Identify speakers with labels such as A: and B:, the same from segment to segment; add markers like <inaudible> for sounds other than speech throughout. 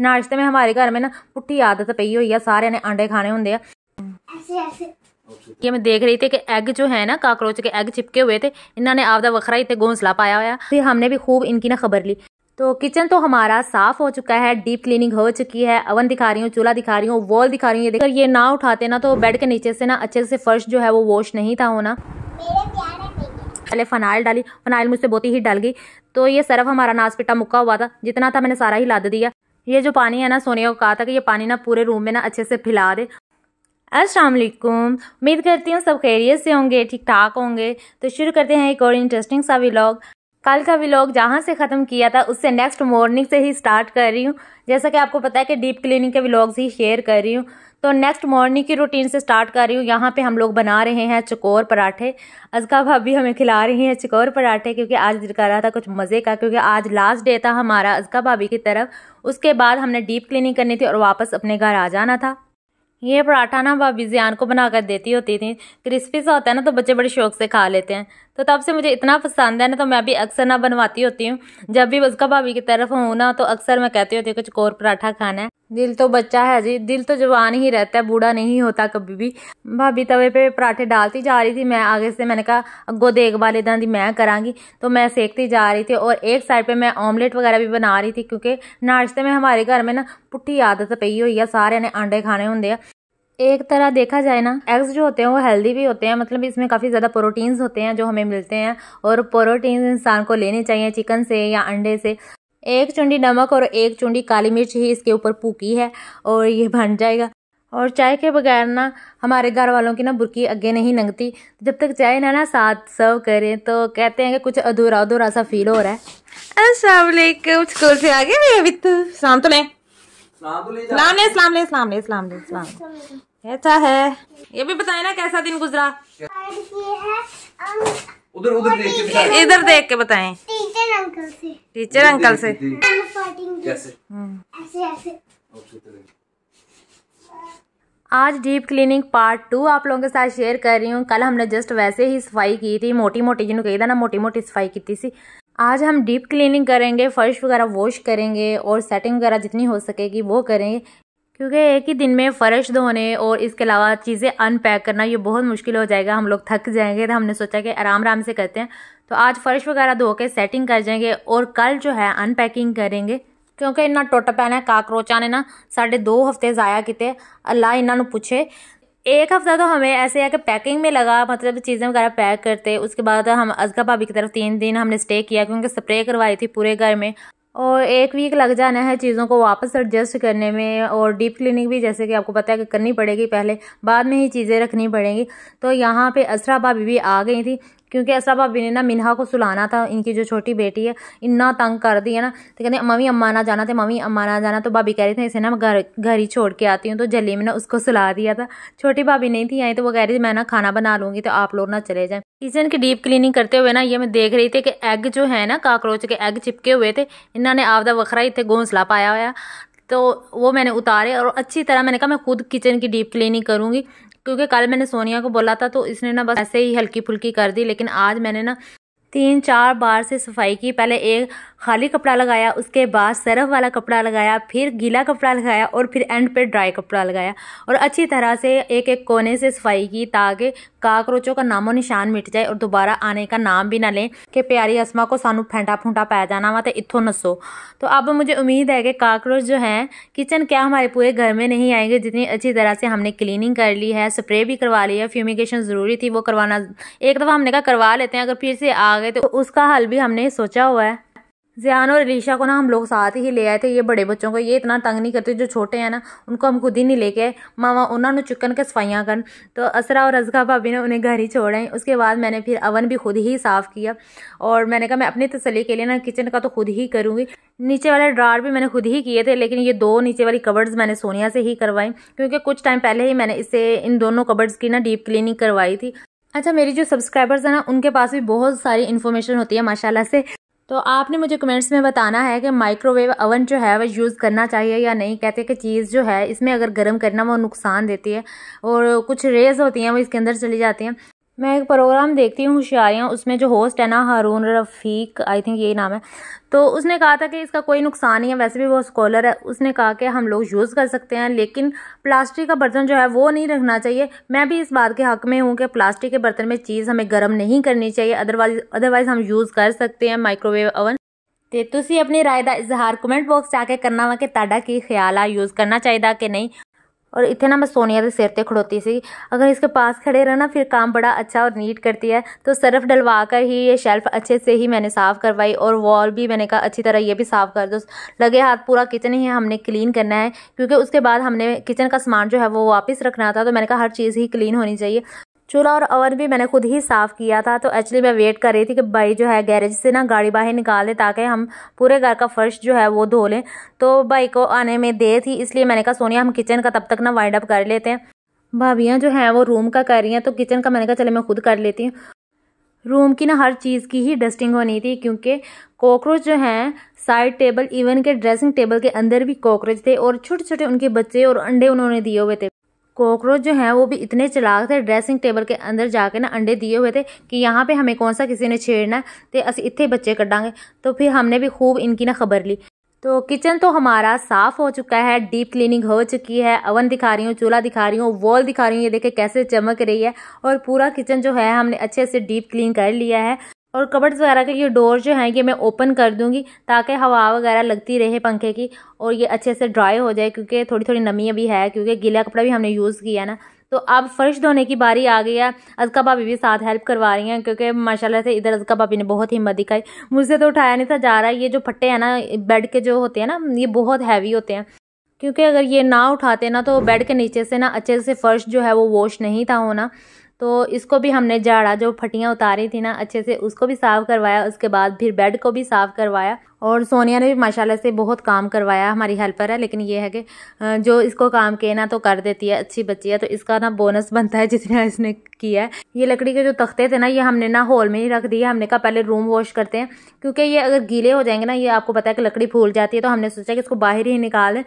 A: नाश्ते में हमारे घर में ना पुट्ठी आदत पई हुई है सारे ने अंडे खाने होंगे ये मैं देख रही थी कि एग जो है ना काकरोच के एग चिपके हुए थे इन्होंने आपदा वखरा ही घोंसला पाया हुआ फिर हमने भी खूब इनकी ना खबर ली तो किचन तो हमारा साफ हो चुका है डीप क्लीनिंग हो चुकी है अवन दिखा रही हूँ चूल्हा दिखा रही हूँ वॉल दिखा रही हूँ ये ये ना उठाते ना तो बेड के नीचे से ना अच्छे से फर्श जो है वो वॉश नहीं था होना पहले फनाइल डाली फनाइल मुझसे बहुत ही डल गई तो ये सर्फ हमारा नासपिटा मुक्का हुआ था जितना था मैंने सारा ही लाद दिया ये जो पानी है ना सोनिया को कहा था कि ये पानी ना पूरे रूम में ना अच्छे से फिला दे असलकुम उम्मीद करती हूँ सब खैरियत से होंगे ठीक ठाक होंगे तो शुरू करते हैं एक और इंटरेस्टिंग सा व्लॉग कल का व्लॉग जहाँ से ख़त्म किया था उससे नेक्स्ट मॉर्निंग से ही स्टार्ट कर रही हूँ जैसा कि आपको पता है कि डीप क्लीनिंग के व्लॉग्स ही शेयर कर रही हूँ तो नेक्स्ट मॉर्निंग की रूटीन से स्टार्ट कर रही हूँ यहाँ पे हम लोग बना रहे हैं चकोर पराठे अजका भाभी हमें खिला रही हैं चकोर पराठे क्योंकि आज दिल कर रहा था कुछ मज़े का क्योंकि आज लास्ट डे था हमारा अजका भाभी की तरफ उसके बाद हमने डीप क्लीनिंग करनी थी और वापस अपने घर आ जाना था ये पराठा ना भाभी जियान को बनाकर देती होती थी क्रिस्पी सा होता है ना तो बच्चे बड़े शौक से खा लेते हैं तो तब से मुझे इतना पसंद है ना तो मैं भी अक्सर ना बनवाती होती हूँ जब भी उसका भाभी की तरफ हूँ ना तो अक्सर मैं कहती होती हूँ कुछ कोर पराठा खाना है दिल तो बच्चा है जी दिल तो जवान ही रहता है बूढ़ा नहीं होता कभी भी भाभी तवे पे पराठे डालती जा रही थी मैं आगे से मैंने कहा अगो देखभाल इधर दी मैं करांगी तो मैं सेकती जा रही थी और एक साइड पे मैं ऑमलेट वगैरह भी बना रही थी क्योंकि नाश्ते में हमारे घर में ना पुट्ठी आदत पई हुई है सारे ने आंडे खाने होंगे एक तरह देखा जाए ना एग्स जो होते हैं वो हेल्दी भी होते हैं मतलब इसमें काफ़ी ज़्यादा प्रोटीन्स होते हैं जो हमें मिलते हैं और प्रोटीन्स इंसान को लेने चाहिए चिकन से या अंडे से एक चुंडी नमक और एक चुंडी काली मिर्च ही इसके ऊपर पूकी है और ये बन जाएगा और चाय के बगैर ना हमारे घर वालों की ना बुरकी आगे नहीं नंगती जब तक चाय ना ना साथ सर्व करें तो कहते हैं कि कुछ अधूरा अधूरा सा फील हो रहा है असल स्कूल से आगे अभी तो शाम तो नहीं सलाम तो ले सलाम ले सलाम ले सलाम ले सलाम कैसा अच्छा है ये भी बताए ना कैसा दिन गुजरा उधर उधर देख के इधर देख के बताएं टीचर अंकल से टीचर अंकल से हम्म। तो आज डीप क्लीनिंग पार्ट टू आप लोगों के साथ शेयर कर रही हूँ कल हमने जस्ट वैसे ही सफाई की थी मोटी मोटी जिन्होंने कही था ना मोटी मोटी सफाई की थी सी आज हम डीप क्लीनिंग करेंगे फ़र्श वगैरह वॉश करेंगे और सेटिंग वगैरह जितनी हो सकेगी वो करेंगे क्योंकि एक ही दिन में फ़र्श धोने और इसके अलावा चीज़ें अनपैक करना ये बहुत मुश्किल हो जाएगा हम लोग थक जाएंगे तो हमने सोचा कि आराम आराम से करते हैं तो आज फ़र्श वगैरह धो के सेटिंग कर जाएंगे और कल जो है अनपैकिंग करेंगे क्योंकि इन्ना टुट पैना काकरोचा ने ना साढ़े दो हफ्ते ज़ाया किते अल्लाह इन्हों पुछे एक हफ़्ता तो हमें ऐसे है कि पैकिंग में लगा मतलब चीज़ें वगैरह पैक करते उसके बाद हम अजगा भाभी की तरफ तीन दिन हमने स्टे किया क्योंकि स्प्रे करवाई थी पूरे घर में और एक वीक लग जाना है चीज़ों को वापस एडजस्ट करने में और डीप क्लीनिंग भी जैसे कि आपको पता है कि करनी पड़ेगी पहले बाद में ही चीज़ें रखनी पड़ेंगी तो यहाँ पे असरा भाभी भी आ गई थी क्योंकि ऐसा भाभी ने ना मिनहा को सुलाना था इनकी जो छोटी बेटी है इन्ना तंग कर दी है ना तो कहते मम्मी अम्मा ना जाना थे मम्मी अम्मा ना जाना तो भाभी कह रही थी इसे ना मैं घर घर ही छोड़ के आती हूँ तो जल्दी में ना उसको सुला दिया था छोटी भाभी नहीं थी आई तो वो कह रही थी मैं ना खाना बना लूँगी तो आप लोग ना चले जाएँ किचन की डीप क्लीनिंग करते हुए ना ये मैं देख रही थी कि एग जो है ना काकरोच के एग चिपके हुए थे इन्होंने आपदा वखरा इतने घोंसला पाया हुआ तो वो मैंने उतारे और अच्छी तरह मैंने कहा मैं खुद किचन की डीप क्लीनिंग करूँगी क्योंकि कल मैंने सोनिया को बोला था तो इसने ना बस ऐसे ही हल्की फुल्की कर दी लेकिन आज मैंने ना तीन चार बार से सफाई की पहले एक खाली कपड़ा लगाया उसके बाद सरफ वाला कपड़ा लगाया फिर गीला कपड़ा लगाया और फिर एंड पे ड्राई कपड़ा लगाया और अच्छी तरह से एक एक कोने से सफाई की ताकि काकरोचों का नामो निशान मिट जाए और दोबारा आने का नाम भी ना लें कि प्यारी असमा को सानू फेंटा फूंटा पै जाना वा तो इतों नसो तो अब मुझे उम्मीद है कि काकरोच जो हैं किचन क्या हमारे पूरे घर में नहीं आएंगे जितनी अच्छी तरह से हमने क्लिनिंग कर ली है स्प्रे भी करवा ली है फ्यूमिगेशन ज़रूरी थी वो करवाना एक दफ़ा हमने कहा करवा लेते हैं अगर फिर से आ आ गए थे तो उसका हल भी हमने सोचा हुआ है जियान और अलीशा को ना हम लोग साथ ही ले आए थे ये बड़े बच्चों को ये इतना तंग नहीं करते जो छोटे हैं ना उनको हम खुद ही नहीं लेके आए मामा उन्होंने चुकन के सफाइयाँ कर तो असरा और अजगा भाभी ने उन्हें घर ही छोड़े उसके बाद मैंने फिर अवन भी खुद ही साफ़ किया और मैंने कहा मैं अपनी तसली के लिए ना किचन का तो खुद ही करूँगी नीचे वाले ड्रार भी मैंने खुद ही किए थे लेकिन ये दो नीचे वाली कबर्ड्स मैंने सोनिया से ही करवाई क्योंकि कुछ टाइम पहले ही मैंने इसे इन दोनों कबर्ड्स की ना डीप क्लिनिंग करवाई थी अच्छा मेरी जो सब्सक्राइबर्स हैं ना उनके पास भी बहुत सारी इन्फॉर्मेशन होती है माशाल्लाह से तो आपने मुझे कमेंट्स में बताना है कि माइक्रोवेव अवन जो है वह यूज़ करना चाहिए या नहीं कहते कि चीज़ जो है इसमें अगर गर्म करना वो नुकसान देती है और कुछ रेज़ होती हैं वो इसके अंदर चली जाती हैं मैं एक प्रोग्राम देखती हूँ होशियारियाँ उसमें जो होस्ट है ना हारून रफ़ीक आई थिंक यही नाम है तो उसने कहा था कि इसका कोई नुकसान नहीं है वैसे भी वो स्कॉलर है उसने कहा कि हम लोग यूज़ कर सकते हैं लेकिन प्लास्टिक का बर्तन जो है वो नहीं रखना चाहिए मैं भी इस बात के हक़ में हूँ कि प्लास्टिक के बर्तन में चीज़ हमें गर्म नहीं करनी चाहिए अदरवाइज अदरवाइज़ हम यूज़ कर सकते हैं माइक्रोवेव ओवन तो तुम अपनी राय का इजहार कमेंट बॉक्स जाके करना वा कि ताड़ा की ख्याल आ यूज़ करना चाहिए कि नहीं और इतने ना मैं सोनिया के सिर खड़ोती सी अगर इसके पास खड़े रहना फिर काम बड़ा अच्छा और नीट करती है तो सर्फ डलवा कर ही ये शेल्फ अच्छे से ही मैंने साफ़ करवाई और वॉल भी मैंने कहा अच्छी तरह ये भी साफ़ कर दो लगे हाथ पूरा किचन ही हमने क्लीन करना है क्योंकि उसके बाद हमने किचन का सामान जो है वो वापस रखना था तो मैंने कहा हर चीज़ ही क्लीन होनी चाहिए चूल्हा और ओवन भी मैंने खुद ही साफ़ किया था तो एक्चुअली मैं वेट कर रही थी कि भाई जो है गैरेज से ना गाड़ी बाहर निकाल दे ताकि हम पूरे घर का फ़र्श जो है वो धो लें तो भाई को आने में देर थी इसलिए मैंने कहा सोनिया हम किचन का तब तक ना वाइंड अप कर लेते हैं भाभियाँ जो हैं वो रूम का कर रही हैं तो किचन का मैंने कहा चले मैं खुद कर लेती हूँ रूम की ना हर चीज़ की ही डस्टिंग होनी थी क्योंकि कॉकरोच जो हैं साइड टेबल इवन के ड्रेसिंग टेबल के अंदर भी कॉकरोच थे और छोटे छोटे उनके बच्चे और अंडे उन्होंने दिए हुए थे कॉकरोच जो है वो भी इतने चलाक थे ड्रेसिंग टेबल के अंदर जाके ना अंडे दिए हुए थे कि यहाँ पे हमें कौन सा किसी ने छेड़ना तो अस इतने बच्चे कटांगे तो फिर हमने भी खूब इनकी ना खबर ली तो किचन तो हमारा साफ़ हो चुका है डीप क्लीनिंग हो चुकी है अवन दिखा रही हूँ चूल्हा दिखा रही हूँ वॉल दिखा रही हूँ ये देखे कैसे चमक रही है और पूरा किचन जो है हमने अच्छे से डीप क्लीन कर लिया है और कबर्ड्स वगैरह के ये डोर जो हैं ये मैं ओपन कर दूँगी ताकि हवा वगैरह लगती रहे पंखे की और ये अच्छे से ड्राई हो जाए क्योंकि थोड़ी थोड़ी नमी अभी है क्योंकि गीला कपड़ा भी हमने यूज़ किया ना तो अब फ़र्श धोने की बारी आ गई है अजका भाभी भी साथ हेल्प करवा रही हैं क्योंकि माशाल्लाह से इधर अजका भाभी ने बहुत हिम्मत दिखाई मुझसे तो उठाया नहीं था जा रहा है ये जो फट्टे हैं ना बेड के जो होते हैं ना ये बहुत हैवी होते हैं क्योंकि अगर ये ना उठाते ना तो बेड के नीचे से ना अच्छे से फ़र्श जो है वो वॉश नहीं था होना तो इसको भी हमने झाड़ा जो फटियाँ उतारी थी ना अच्छे से उसको भी साफ़ करवाया उसके बाद फिर बेड को भी साफ़ करवाया और सोनिया ने भी माशाल्लाह से बहुत काम करवाया हमारी हेल्पर है लेकिन ये है कि जो इसको काम के ना तो कर देती है अच्छी बच्ची है तो इसका ना बोनस बनता है जिसने इसने किया है ये लकड़ी के जो तख्ते थे ना ये हमने ना हॉल में ही रख दिए हमने कहा पहले रूम वॉश करते हैं क्योंकि ये अगर गीले हो जाएंगे ना ये आपको पता है कि लकड़ी फूल जाती है तो हमने सोचा कि इसको बाहर ही निकालें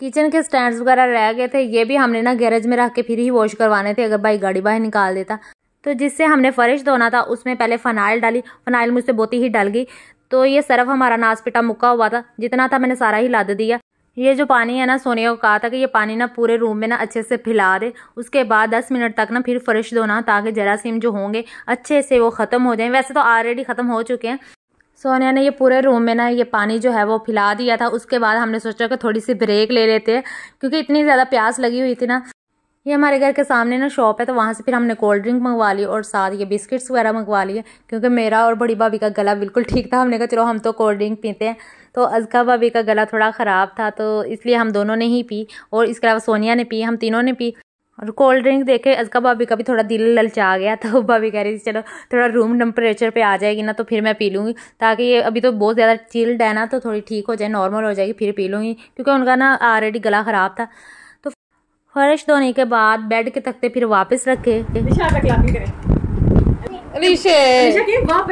A: किचन के स्टैंड्स वगैरह रह गए थे ये भी हमने ना गैरेज में रख के फिर ही वॉश करवाने थे अगर भाई गाड़ी बाहर निकाल देता तो जिससे हमने फ़र्श धोना था उसमें पहले फ़नाइल डाली फ़नाइल मुझसे बहुत ही डल गई तो ये सर्फ हमारा नासपिटा मुक्का हुआ था जितना था मैंने सारा ही लाद दिया ये जो पानी है ना सोनिया को कहा था कि ये पानी ना पूरे रूम में ना अच्छे से फैला दे उसके बाद दस मिनट तक ना फिर फर्श धोना ताकि जरासीम जो होंगे अच्छे से वो ख़त्म हो जाएं वैसे तो ऑलरेडी ख़त्म हो चुके हैं सोनिया ने ये पूरे रूम में ना ये पानी जो है वो फिला दिया था उसके बाद हमने सोचा कि थोड़ी सी ब्रेक ले लेते हैं क्योंकि इतनी ज़्यादा प्यास लगी हुई थी ना ये हमारे घर के सामने ना शॉप है तो वहाँ से फिर हमने कोल्ड ड्रिंक मंगवा ली और साथ ये बिस्किट्स वगैरह मंगवा लिए क्योंकि मेरा और बड़ी भाभी का गला बिल्कुल ठीक था हमने कहा चलो हम तो कोल्ड ड्रिंक पीते हैं तो अजका भाभी का गला थोड़ा ख़राब था तो इसलिए हम दोनों ने ही पी और इसके अलावा सोनिया ने पी हम तीनों ने पी और कोल्ड ड्रिंक देखे अजका भाभी का भी थोड़ा दिल ललचा गया तो भाभी कह रही थी चलो थोड़ा रूम टेम्परेचर पे आ जाएगी ना तो फिर मैं पी लूँगी ताकि ये अभी तो बहुत ज़्यादा चिल्ड है ना तो थोड़ी ठीक हो जाए नॉर्मल हो जाएगी फिर पी लूँगी क्योंकि उनका ना ऑलरेडी गला ख़राब था तो फर्श धोने के बाद बेड के तख्ते फिर वापस रखे वाह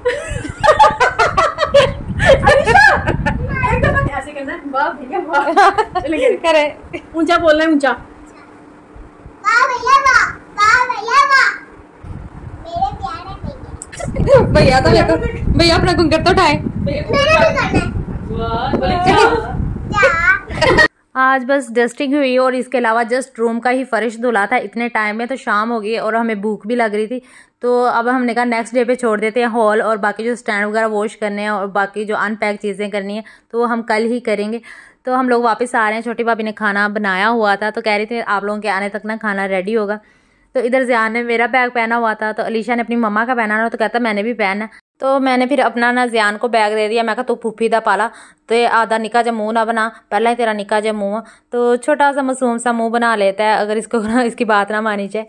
A: भैया वाह <laughs> करे ऊंचा बोलना है ऊंचा भैया तो देखो भैया अपना घुंघट तो उठाए <laughs> आज बस डस्टिंग हुई और इसके अलावा जस्ट रूम का ही फर्श धुला था इतने टाइम में तो शाम हो गई और हमें भूख भी लग रही थी तो अब हमने कहा नेक्स्ट डे पे छोड़ देते हैं हॉल और बाकी जो स्टैंड वगैरह वॉश करने हैं और बाकी जो अनपैक चीज़ें करनी है तो वो हम कल ही करेंगे तो हम लोग वापस आ रहे हैं छोटी भाभी ने खाना बनाया हुआ था तो कह रही थी आप लोगों के आने तक ना खाना रेडी होगा तो इधर जियान ने मेरा बैग पहना हुआ था तो अलीशा ने अपनी मम्मा का पहना हुआ तो कहता मैंने भी पहना तो मैंने फिर अपना ना जियान को बैग दे दिया मैं कहा तू फूफी दा पाला तो आधा निका जहा मुँह ना बना पहला ही तेरा निका जहा मुँह तो छोटा सा मासूम सा मुँह बना लेता है अगर इसको <laughs> इसकी बात ना मानी जाए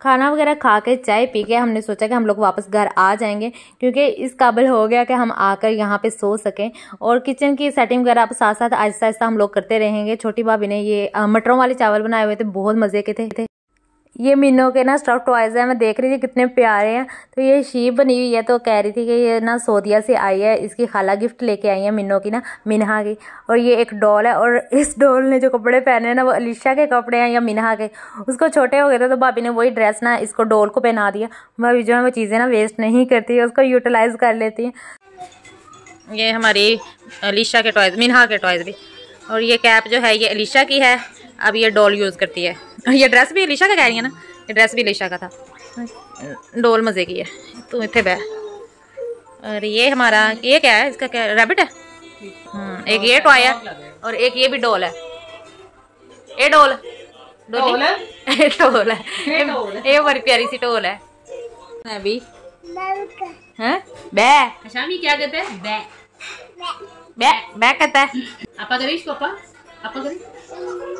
A: खाना वगैरह खा के चाय पी के हमने सोचा कि हम लोग वापस घर आ जाएंगे क्योंकि इस काबिल हो गया कि हम आकर यहाँ पे सो सकें और किचन की सेटिंग वगैरह आप साथ साथ आहिस्ता आहिस्ता हम लोग करते रहेंगे छोटी भाभी ने ये मटरों वाले चावल बनाए हुए थे बहुत मज़े के थे ये मीनू के ना स्टफ टॉयज है मैं देख रही थी कितने प्यारे हैं तो ये शीप बनी हुई है तो कह रही थी कि ये ना सोदिया से आई है इसकी खाला गिफ्ट लेके आई है मीनो की ना मिनहा की और ये एक डॉल है और इस डॉल ने जो कपड़े पहने हैं ना वो अलीशा के कपड़े हैं या मिनहा के उसको छोटे हो गए थे तो भाभी ने वही ड्रेस ना इसको डॉल को पहना दिया भाभी जो है वो चीज़ें ना वेस्ट नहीं करती है उसको यूटिलाइज कर लेती है ये हमारी अलीशा के टॉयज़ मिनहा के टॉयज़ भी और ये कैप जो है ये अलीशा की है अब ये डॉल यूज़ करती है ये ड्रेस भी अलीशा का कह रही है ना ये ड्रेस भी अलीशा का था डॉल मज़े की है तू इतने बह और ये हमारा ये क्या है इसका क्या रैबिट है हम्म, एक ये टॉय है और एक ये भी डॉल है ये डॉल डॉल है <laughs> है ये बड़ी प्यारी सी डॉल है अभी हैं बे शामी क्या कहते हैं बे बे बे कहता है <laughs> आपा करिश पापा आपा करिश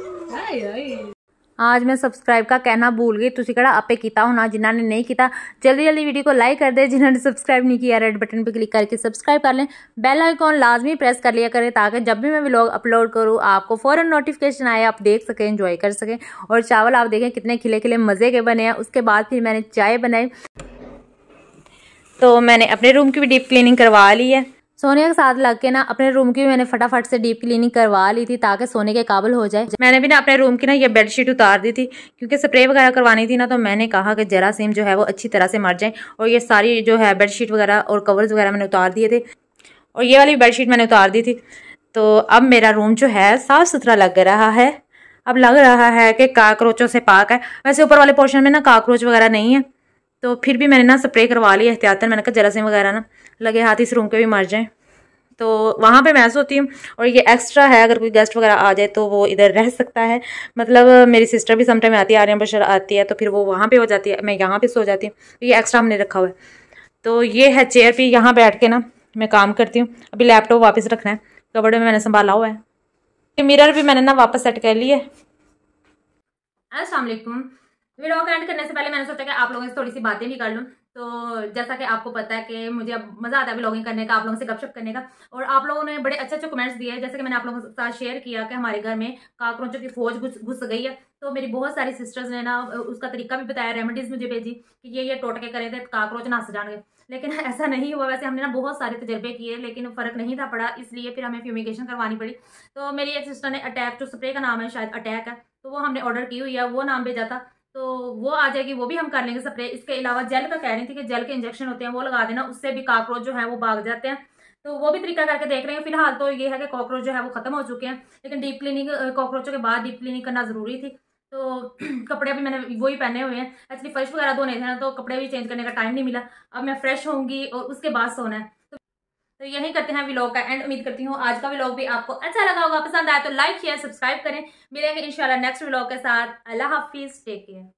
A: आज मैं सब्सक्राइब का कहना भूल गई तुम कड़ा आपे किया होना जिन्होंने नहीं किया जल्दी जल्दी वीडियो को लाइक कर दे जिन्होंने सब्सक्राइब नहीं किया रेड बटन पर क्लिक करके सब्सक्राइब कर लें बेल आइकॉन लाजमी प्रेस कर लिया करें ताकि जब भी मैं व्लॉग अपलोड करूँ आपको फ़ौरन नोटिफिकेशन आए आप देख सकें इंजॉय कर सकें और चावल आप देखें कितने खिले खिले मज़े के बने हैं उसके बाद फिर मैंने चाय बनाई तो मैंने अपने रूम की भी डीप क्लीनिंग करवा ली है सोने के साथ लग के ना अपने रूम की मैंने फटाफट से डीप क्लीनिंग करवा ली थी ताकि सोने के काबिल हो जाए मैंने भी ना अपने रूम की ना ये बेडशीट उतार दी थी क्योंकि स्प्रे वगैरह करवानी थी ना तो मैंने कहा कि जरासीम जो है वो अच्छी तरह से मर जाए और ये सारी जो है बेडशीट वगैरह और कवर्स वगैरह मैंने उतार दिए थे और ये वाली बेडशीट मैंने उतार दी थी तो अब मेरा रूम जो है साफ़ सुथरा लग रहा है अब लग रहा है कि काकरोचों से पाक है वैसे ऊपर वाले पोर्शन में ना काकरोच वगैरह नहीं है तो फिर भी मैंने ना स्प्रे करवा लिया एहतियातन मैंने कहा जरासीम वगैरह ना लगे हाथ इस रूम के भी मर जाएँ तो वहाँ पे मैं सोती हूँ और ये एक्स्ट्रा है अगर कोई गेस्ट वगैरह आ जाए तो वो इधर रह सकता है मतलब मेरी सिस्टर भी समटाइम आती है आर्यन बशर आती है तो फिर वो वहाँ पे हो जाती है मैं यहाँ पे सो जाती हूँ तो ये एक्स्ट्रा हमने रखा हुआ है तो ये है चेयर पे यहाँ बैठ के ना मैं काम करती हूँ अभी लैपटॉप वापस रखना है कबड़ में मैंने संभाला हुआ है मिरर भी मैंने ना वापस सेट कर लिया है असलकुम वीडियो को एंड करने से पहले मैंने सोचा कि आप लोगों से थोड़ी सी बातें भी कर लूँ तो जैसा कि आपको पता है कि मुझे अब मज़ा आता है ब्लॉगिंग करने का आप लोगों से गपशप करने का और आप लोगों ने बड़े अच्छे अच्छे कमेंट्स दिए जैसे कि मैंने आप लोगों के साथ शेयर किया कि हमारे घर में काकरोचों की फौज घुस गई है तो मेरी बहुत सारी सिस्टर्स ने ना उसका तरीका भी बताया रेमेडीज मुझे भेजी कि ये ये टोटके करें थे काकरोच ना सजान लेकिन <laughs> ऐसा नहीं हुआ वैसे हमने ना बहुत सारे तजर्बे किए लेकिन फ़र्क नहीं था पड़ा इसलिए फिर हमें फ्यूमिगेशन करवानी पड़ी तो मेरी एक सिस्टर ने अटैक जो स्प्रे का नाम है शायद अटैक है तो वो हमने ऑर्डर की हुई है वो नाम भेजा था तो वो आ जाएगी वो भी हम कर लेंगे स्प्रे इसके अलावा जेल का कह रही थी कि जेल के इंजेक्शन होते हैं वो लगा देना उससे भी काकरोच जो है वो भाग जाते हैं तो वो भी तरीका करके देख रहे हैं फिलहाल तो ये है कि कॉकरोच जो है वो खत्म हो चुके हैं लेकिन डीप क्लीनिंग कॉकरोचों के बाद डीप क्लीनिंग करना जरूरी थी तो <clears throat> कपड़े भी मैंने वही पहने हुए हैं एक्चुअली फर्श वगैरह धोने तो थे ना तो कपड़े भी चेंज करने का टाइम नहीं मिला अब मैं फ्रेश होंगी और उसके बाद सोना है तो यही करते हैं व्लॉग का एंड उम्मीद करती हूँ आज का व्लॉग भी आपको अच्छा लगा होगा पसंद आया तो लाइक शेयर सब्सक्राइब करें मिलेंगे इंशाल्लाह नेक्स्ट व्लॉग के साथ अल्लाह हाफिज़ टेक केयर